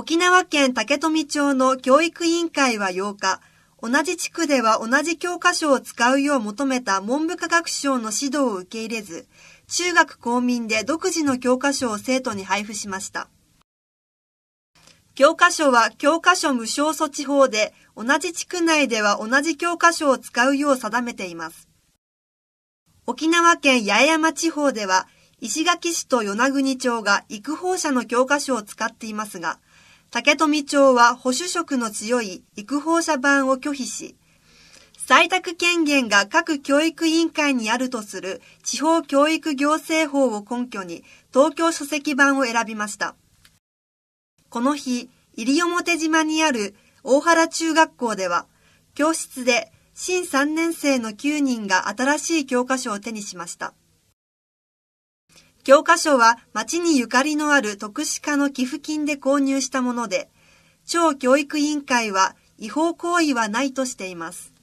沖縄県竹富町の教育委員会は8日、同じ地区では同じ教科書を使うよう求めた文部科学省の指導を受け入れず、中学公民で独自の教科書を生徒に配布しました。教科書は教科書無償措置法で、同じ地区内では同じ教科書を使うよう定めています。沖縄県八重山地方では、石垣市と与那国町が育法者の教科書を使っていますが、竹富町は保守色の強い育法者版を拒否し、採択権限が各教育委員会にあるとする地方教育行政法を根拠に東京書籍版を選びました。この日、西表島にある大原中学校では、教室で新3年生の9人が新しい教科書を手にしました。教科書は町にゆかりのある特殊科の寄付金で購入したもので、町教育委員会は違法行為はないとしています。